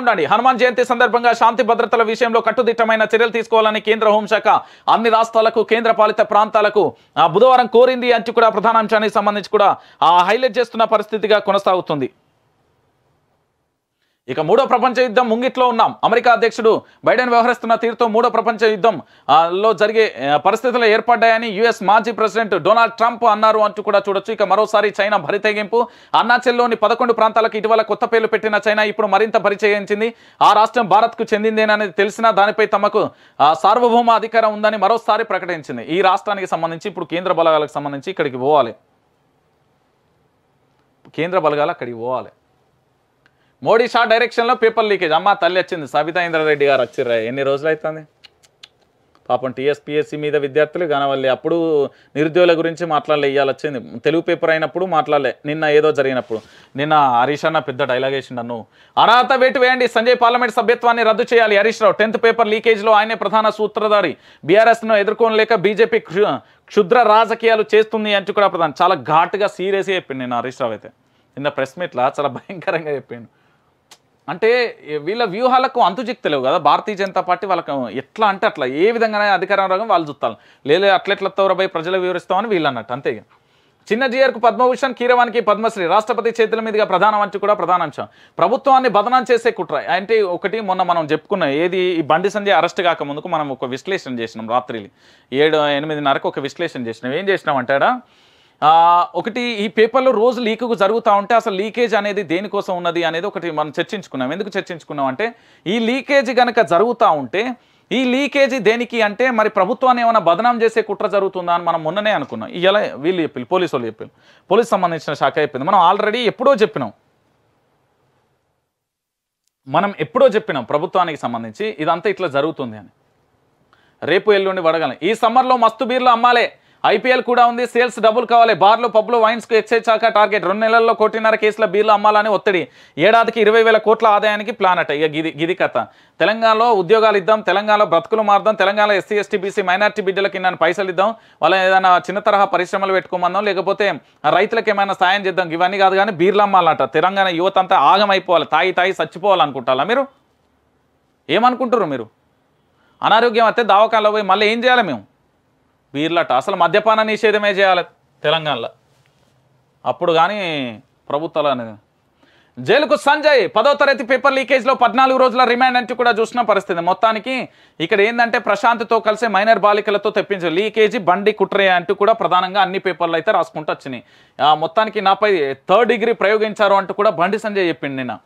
ఉండండి హనుమాన్ జయంతి సందర్భంగా శాంతి భద్రతల విషయంలో కట్టుదిట్టమైన చర్యలు తీసుకోవాలని కేంద్ర హోంశాఖ అన్ని రాష్ట్రాలకు కేంద్ర పాలిత ప్రాంతాలకు బుధవారం కోరింది అంటూ కూడా ప్రధానాంశానికి సంబంధించి కూడా హైలైట్ చేస్తున్న పరిస్థితిగా కొనసాగుతుంది ఇక మూడో ప్రపంచ యుద్ధం ముంగిట్లో ఉన్నాం అమెరికా అధ్యక్షుడు బైడెన్ వ్యవహరిస్తున్న తీరుతో మూడో ప్రపంచ యుద్ధం లో జరిగే పరిస్థితులు ఏర్పడ్డాయని యుఎస్ మాజీ ప్రెసిడెంట్ డొనాల్డ్ ట్రంప్ అన్నారు అంటూ కూడా చూడొచ్చు ఇక మరోసారి చైనా భరితెగింపు అన్నాచెల్లోని పదకొండు ప్రాంతాలకు ఇటీవల కొత్త పేర్లు పెట్టిన చైనా ఇప్పుడు మరింత పరిచయించింది ఆ రాష్ట్రం భారత్కు చెందిందేననేది తెలిసినా దానిపై తమకు సార్వభౌమ అధికారం ఉందని మరోసారి ప్రకటించింది ఈ రాష్ట్రానికి సంబంధించి ఇప్పుడు కేంద్ర బలగాలకు సంబంధించి ఇక్కడికి పోవాలి కేంద్ర బలగాలు అక్కడికి పోవాలి మోడీ షా డైరెక్షన్లో పేపర్ లీకేజ్ అమ్మ తల్లి వచ్చింది సబితా ఇంద్రారెడ్డి గారు వచ్చిర్రా ఎన్ని రోజులు అవుతుంది పాపం టీఎస్పిఎస్సి మీద విద్యార్థులు కానవల్లి అప్పుడు నిరుద్యోగుల గురించి మాట్లాడలే ఇవ్వాలి వచ్చింది తెలుగు పేపర్ అయినప్పుడు మాట్లాడలే నిన్న ఏదో జరిగినప్పుడు నిన్న హరీష్ అన్న పెద్ద డైలాగ్ వేసి నన్ను అర్హత వేటు వేయండి సంజయ్ పార్లమెంట్ సభ్యత్వాన్ని రద్దు చేయాలి హరీష్ రావు టెన్త్ పేపర్ లీకేజ్లో ఆయనే ప్రధాన సూత్రధారి బీఆర్ఎస్ను ఎదుర్కోలేక బీజేపీ క్షుద్ర రాజకీయాలు చేస్తుంది అంటూ కూడా ప్రధాని చాలా ఘాటుగా సీరియస్గా చెప్పిండు నేను హరీష్ రావు అయితే నిన్న ప్రెస్ మీట్లో చాలా భయంకరంగా చెప్పాను అంటే వీళ్ళ వ్యూహాలకు లేవు కదా భారతీయ జనతా పార్టీ వాళ్ళకు ఎట్లా అంటే అట్లా ఏ విధంగా అధికారం రంగం వాళ్ళు చూస్తారు లేదు అట్లెట్ల తోరబై ప్రజలు వివరిస్తామని వీళ్ళు అన్నట్టు అంతే చిన్న జీఆర్కు పద్మభూషణ్ కీరవానికి పద్మశ్రీ రాష్ట్రపతి చేతుల మీదుగా ప్రధానమంత్రి కూడా అంశం ప్రభుత్వాన్ని బదనం చేసే కుట్ర అంటే ఒకటి మొన్న మనం చెప్పుకున్నాం ఏది ఈ బండి సంధ్య అరెస్ట్ కాకముందుకు మనం ఒక విశ్లేషణ చేసినాం రాత్రి ఏడు ఎనిమిదిన్నరకు ఒక విశ్లేషణ చేసినాం ఏం చేసినాం అంటాడా ఒకటి ఈ పేపర్లో రోజు లీక్ జరుగుతూ ఉంటే అసలు లీకేజ్ అనేది దేనికోసం ఉన్నది అనేది ఒకటి మనం చర్చించుకున్నాం ఎందుకు చర్చించుకున్నాం అంటే ఈ లీకేజ్ కనుక జరుగుతూ ఉంటే ఈ లీకేజీ దేనికి అంటే మరి ప్రభుత్వాన్ని ఏమైనా బదనాం చేసే కుట్ర జరుగుతుందా అని మనం మొన్ననే అనుకున్నాం ఇలా వీళ్ళు చెప్పారు పోలీసు వాళ్ళు చెప్పారు పోలీస్ సంబంధించిన శాఖ చెప్పింది మనం ఆల్రెడీ ఎప్పుడో చెప్పినాం మనం ఎప్పుడో చెప్పినాం ప్రభుత్వానికి సంబంధించి ఇదంతా ఇట్లా జరుగుతుంది అని రేపు ఎల్లుండి వడగలం ఈ సమ్మర్లో మస్తు బీర్లు అమ్మాలే ఐపీఎల్ కూడా ఉంది సేల్స్ డబ్బులు కావాలి బార్లు పబ్లు వైన్స్కు ఎక్సైజ్ శాఖ టార్గెట్ రెండు నెలల్లో కోటిన్నర కేసుల బీర్లు అమ్మాలని ఒత్తిడి ఏడాదికి ఇరవై వేల కోట్ల ఆదాయానికి ప్లాన్ అట ఇక గిది గిది కథ తెలంగాణలో ఉద్యోగాలు ఇద్దాం తెలంగాణలో బ్రతుకులు మార్దాం Telangana SC ST BC minority బిడ్డలకి నన్ను పైసలు ఇద్దాం వాళ్ళ ఏదైనా చిన్న తరహా పరిశ్రమలు పెట్టుకోమందాం లేకపోతే రైతులకు ఏమైనా సాయం చేద్దాం ఇవన్నీ కాదు కానీ బీర్లు అమ్మాలంట తెలంగాణ యువత అంతా ఆగమైపోవాలి తాయి తాయి చచ్చిపోవాలనుకుంటారా మీరు ఏమనుకుంటారు మీరు అనారోగ్యం అయితే దావకాల్లో పోయి మళ్ళీ ఏం చేయాలి మేము బీర్లట అసలు మద్యపాన నిషేధమే చేయాలి తెలంగాణలో అప్పుడు కానీ ప్రభుత్వాలు అనేది జైలుకు సంజయ్ పదో తరగతి పేపర్ లీకేజ్లో పద్నాలుగు రోజుల రిమాండ్ అంటూ కూడా చూసిన పరిస్థితి మొత్తానికి ఇక్కడ ఏంటంటే ప్రశాంత్తో కలిసి మైనర్ బాలికలతో తెప్పించారు లీకేజీ బండి కుట్రే అంటూ కూడా ప్రధానంగా అన్ని పేపర్లు అయితే రాసుకుంటూ వచ్చినాయి మొత్తానికి నాపై థర్డ్ డిగ్రీ ప్రయోగించారు అంటూ కూడా బండి సంజయ్ చెప్పింది నిన్న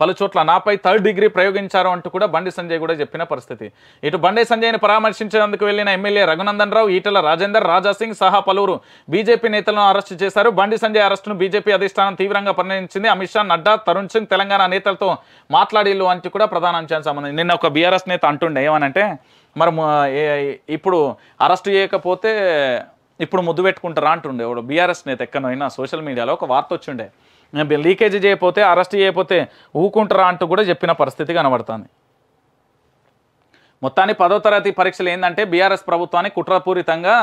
పలుచోట్ల నాపై థర్డ్ డిగ్రీ ప్రయోగించారు అంటూ కూడా బండి సంజయ్ కూడా చెప్పిన పరిస్థితి ఇటు బండి సంజయ్ని పరామర్శించేందుకు వెళ్లిన ఎమ్మెల్యే రఘునందన్ రావు ఈటల రాజేందర్ రాజాసింగ్ సహా పలువురు బీజేపీ నేతలను అరెస్టు చేశారు బండి సంజయ్ అరెస్టును బీజేపీ అధిష్టానం తీవ్రంగా పరిణమించింది అమిత్ షా నడ్డా తరుణ్ సింగ్ తెలంగాణ నేతలతో మాట్లాడిల్లు అంటూ కూడా ప్రధాన అంశానికి సంబంధించి నిన్న ఒక బీఆర్ఎస్ నేత అంటుండే ఏమనంటే మరి ఇప్పుడు అరెస్ట్ చేయకపోతే ఇప్పుడు ముద్దు పెట్టుకుంటారా అంటుండే బీఆర్ఎస్ నేత ఎక్కడైనా సోషల్ మీడియాలో ఒక వార్త వచ్చిండే లీకేజ్ చేయకపోతే అరెస్ట్ చేయకపోతే ఊకుంటారా అంటూ కూడా చెప్పిన పరిస్థితి కనబడుతుంది మొత్తాన్ని పదో తరగతి పరీక్షలు ఏంటంటే బీఆర్ఎస్ ప్రభుత్వాన్ని కుట్రపూరితంగా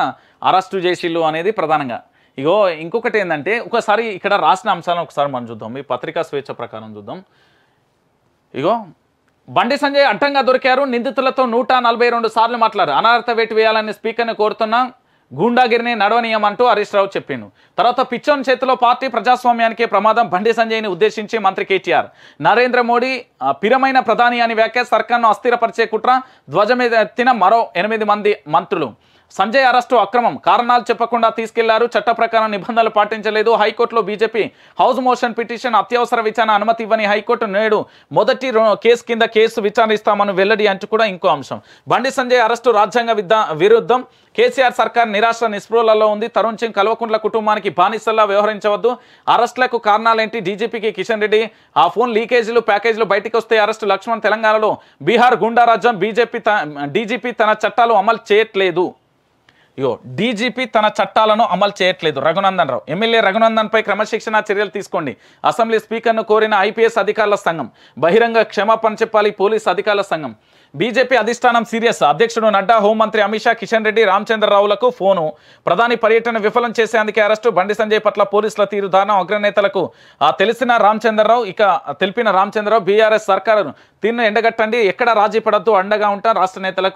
అరెస్టు చేసిళ్ళు అనేది ప్రధానంగా ఇగో ఇంకొకటి ఏంటంటే ఒకసారి ఇక్కడ రాసిన అంశాలను ఒకసారి మనం చూద్దాం ఈ పత్రికా స్వేచ్ఛ ప్రకారం చూద్దాం ఇగో బండి సంజయ్ అడ్డంగా దొరికారు నిందితులతో నూట నలభై రెండు సార్లు మాట్లాడారు అనర్హత వేటు వేయాలని స్పీకర్ని కోరుతున్నా గూండాగిరిని నడవనీయమంటూ హరీష్ రావు చెప్పిండు తర్వాత పిచ్చోన్ చేతిలో పార్టీ ప్రజాస్వామ్యానికి ప్రమాదం బండి సంజయ్ని ఉద్దేశించి మంత్రి కేటీఆర్ నరేంద్ర మోడీ పిరమైన ప్రధాని అని వ్యాఖ్య సర్కార్ను అస్థిరపరిచే కుట్ర ధ్వజమెత్తిన మరో ఎనిమిది మంది మంత్రులు సంజయ్ అరెస్టు అక్రమం కారణాలు చెప్పకుండా తీసుకెళ్లారు చట్ట ప్రకారం నిబంధనలు పాటించలేదు హైకోర్టులో బీజేపీ హౌస్ మోషన్ పిటిషన్ అత్యవసర విచారణ అనుమతి ఇవ్వని హైకోర్టు నేడు మొదటి కేసు కింద కేసు విచారిస్తామని వెల్లడి అంటూ కూడా ఇంకో అంశం బండి సంజయ్ అరెస్టు రాజ్యాంగ విరుద్ధం కేసీఆర్ సర్కార్ నిరాశ నిస్పృహలలో ఉంది తరుణ్ సింగ్ కల్వకుంట్ల కుటుంబానికి బానిసల్లా వ్యవహరించవద్దు అరెస్టులకు కారణాలేంటి డీజీపీకి కిషన్ రెడ్డి ఆ ఫోన్ లీకేజీలు ప్యాకేజీలు బయటకు వస్తే అరెస్టు లక్ష్మణ్ తెలంగాణలో బీహార్ గుండారాజ్యం బీజేపీ డీజీపీ తన చట్టాలు అమలు చేయట్లేదు ఇగో డీజీపీ తన చట్టాలను అమలు చేయట్లేదు రఘునందన్ రావు ఎమ్మెల్యే రఘునందన్ పై క్రమశిక్షణ చర్యలు తీసుకోండి అసెంబ్లీ స్పీకర్ను కోరిన ఐపీఎస్ అధికారుల సంఘం బహిరంగ క్షమాపణ చెప్పాలి పోలీస్ అధికారుల సంఘం బీజేపీ అధిష్టానం సీరియస్ అధ్యక్షుడు నడ్డా హోంమంత్రి అమిత్ షా కిషన్ రెడ్డి రామచంద్రరావులకు ఫోను ప్రధాని పర్యటన విఫలం చేసేందుకే అరెస్టు బండి సంజయ్ పట్ల పోలీసుల తీరుదానం అగ్రనేతలకు తెలిసిన రామచంద్రరావు ఇక తెలిపిన రామచంద్రరావు బీఆర్ఎస్ సర్కారును తిన్ను ఎండగట్టండి ఎక్కడ రాజీ పడద్దు అండగా ఉంటా రాష్ట్ర నేతలకు